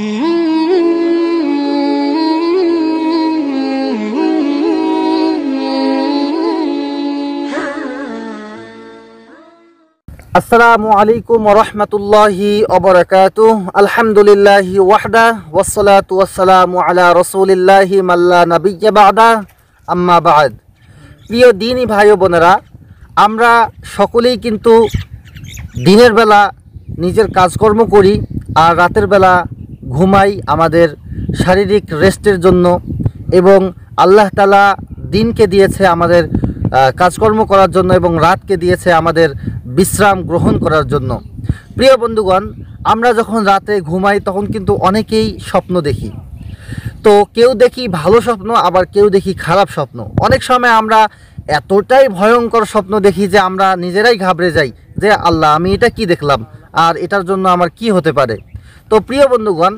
আসসালামু আলাইকুম রহমতুল্লাহি অবরাকাত আলহামদুলিল্লাহি ওয়াহদা ওসলাত ওয়াসালামু আলা রসুলিল্লাহি মাল্লা নবিয়াবাদা আম্মা বাদ প্রিয় দিনই ভাই বোনেরা আমরা সকলেই কিন্তু দিনের বেলা নিজের কাজকর্ম করি আর রাতের বেলা ঘুমাই আমাদের শারীরিক রেস্টের জন্য এবং আল্লাহ তালা দিনকে দিয়েছে আমাদের কাজকর্ম করার জন্য এবং রাতকে দিয়েছে আমাদের বিশ্রাম গ্রহণ করার জন্য প্রিয় বন্ধুগণ আমরা যখন রাতে ঘুমাই তখন কিন্তু অনেকেই স্বপ্ন দেখি তো কেউ দেখি ভালো স্বপ্ন আবার কেউ দেখি খারাপ স্বপ্ন অনেক সময় আমরা এতটাই ভয়ঙ্কর স্বপ্ন দেখি যে আমরা নিজেরাই ঘাবড়ে যাই যে আল্লাহ আমি এটা কি দেখলাম আর এটার জন্য আমার কি হতে পারে তো প্রিয় বন্ধুগণ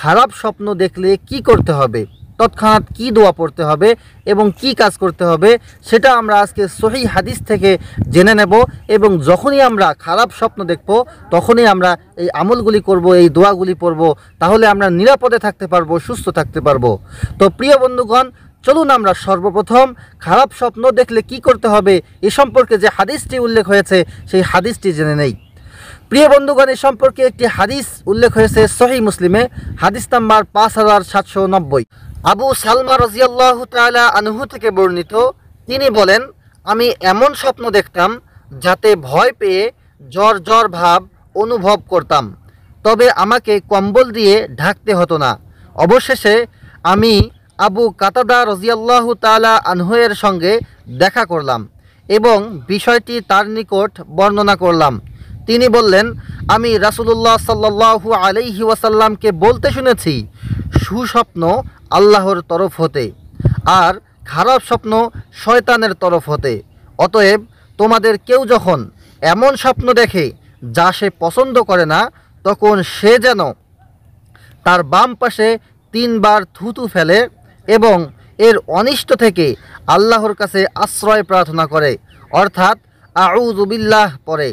খারাপ স্বপ্ন দেখলে কি করতে হবে তৎক্ষণাৎ কি দোয়া পড়তে হবে এবং কি কাজ করতে হবে সেটা আমরা আজকে সহি হাদিস থেকে জেনে নেব এবং যখনই আমরা খারাপ স্বপ্ন দেখব তখনই আমরা এই আমলগুলি করব এই দোয়াগুলি পড়ব তাহলে আমরা নিরাপদে থাকতে পারবো সুস্থ থাকতে পারবো তো প্রিয় বন্ধুগণ চলুন আমরা সর্বপ্রথম খারাপ স্বপ্ন দেখলে কি করতে হবে এ সম্পর্কে যে হাদিসটি উল্লেখ হয়েছে সেই হাদিসটি জেনে নেই প্রিয় বন্ধুগণ সম্পর্কে একটি হাদিস উল্লেখ হয়েছে সহি মুসলিমে হাদিস নাম্বার পাঁচ হাজার সাতশো নব্বই আবু সালমা রাজিয়াল্লাহ তালা আনহু থেকে বর্ণিত তিনি বলেন আমি এমন স্বপ্ন দেখতাম যাতে ভয় পেয়ে জ্বর জ্বর ভাব অনুভব করতাম তবে আমাকে কম্বল দিয়ে ঢাকতে হতো না অবশেষে আমি আবু কাতাদা রজিয়াল্লাহ তালা আনহুয়ের সঙ্গে দেখা করলাম এবং বিষয়টি তার নিকট বর্ণনা করলাম তিনি বললেন আমি রাসুলুল্লাহ সাল্লাহু আলাইহি ওয়াসাল্লামকে বলতে শুনেছি সুস্বপ্ন আল্লাহর তরফ হতে আর খারাপ স্বপ্ন শয়তানের তরফ হতে অতএব তোমাদের কেউ যখন এমন স্বপ্ন দেখে যা সে পছন্দ করে না তখন সে যেন তার বাম পাশে তিনবার থুতু ফেলে এবং এর অনিষ্ট থেকে আল্লাহর কাছে আশ্রয় প্রার্থনা করে অর্থাৎ আউজুবিল্লাহ পরে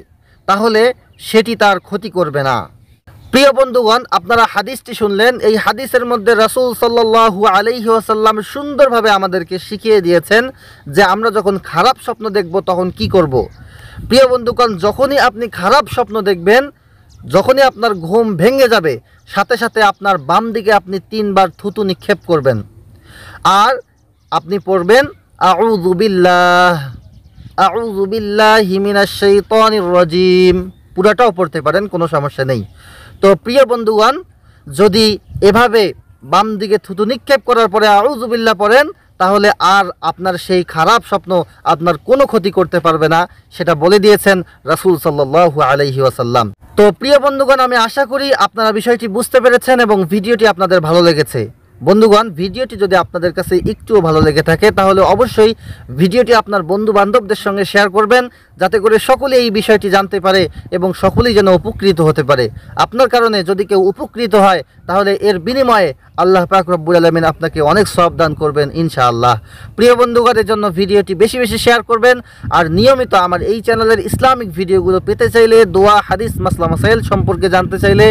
তাহলে সেটি তার ক্ষতি করবে না প্রিয় বন্ধুগণ আপনারা হাদিসটি শুনলেন এই হাদিসের মধ্যে রাসুল সাল্লাহু আলহি আসাল্লাম সুন্দরভাবে আমাদেরকে শিখিয়ে দিয়েছেন যে আমরা যখন খারাপ স্বপ্ন দেখব তখন কি করব। প্রিয় বন্ধুগণ যখনই আপনি খারাপ স্বপ্ন দেখবেন যখনই আপনার ঘুম ভেঙে যাবে সাথে সাথে আপনার বাম দিকে আপনি তিনবার থুতু নিক্ষেপ করবেন আর আপনি পড়বেন আউদুবিল্লাহ রজিম পুরাটাও পড়তে পারেন কোনো সমস্যা নেই তো প্রিয় বন্ধুগণ যদি এভাবে বাম দিকে থুতু নিক্ষেপ করার পরে আউজুবিল্লা পড়েন তাহলে আর আপনার সেই খারাপ স্বপ্ন আপনার কোনো ক্ষতি করতে পারবে না সেটা বলে দিয়েছেন রাসুল সাল্লু আলহি আসাল্লাম তো প্রিয় বন্ধুগণ আমি আশা করি আপনারা বিষয়টি বুঝতে পেরেছেন এবং ভিডিওটি আপনাদের ভালো লেগেছে বন্ধুগণ ভিডিওটি যদি আপনাদের কাছে একটুও ভালো লেগে থাকে তাহলে অবশ্যই ভিডিওটি আপনার বন্ধু বান্ধবদের সঙ্গে শেয়ার করবেন যাতে করে সকলে এই বিষয়টি জানতে পারে এবং সকলেই যেন উপকৃত হতে পারে আপনার কারণে যদি কেউ উপকৃত হয় তাহলে এর বিনিময়ে আল্লাহ পাক রব্বুল আলমিন আপনাকে অনেক সব দান করবেন ইনশাআল্লাহ প্রিয় বন্ধুগাদের জন্য ভিডিওটি বেশি বেশি শেয়ার করবেন আর নিয়মিত আমার এই চ্যানেলের ইসলামিক ভিডিওগুলো পেতে চাইলে দোয়া হাদিস মাসলা মাসাইল সম্পর্কে জানতে চাইলে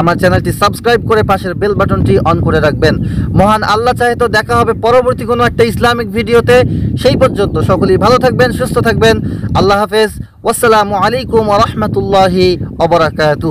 আমার চ্যানেলটি সাবস্ক্রাইব করে পাশের বেল বাটনটি অন করে রাখবেন মহান আল্লাহ চাহে তো দেখা হবে পরবর্তী কোনো একটা ইসলামিক ভিডিওতে সেই পর্যন্ত সকলেই ভালো থাকবেন সুস্থ থাকবেন আল্লাহ হাফেজ ওসালামু আলাইকুম রহমতুল্লাহি অবরাকাতু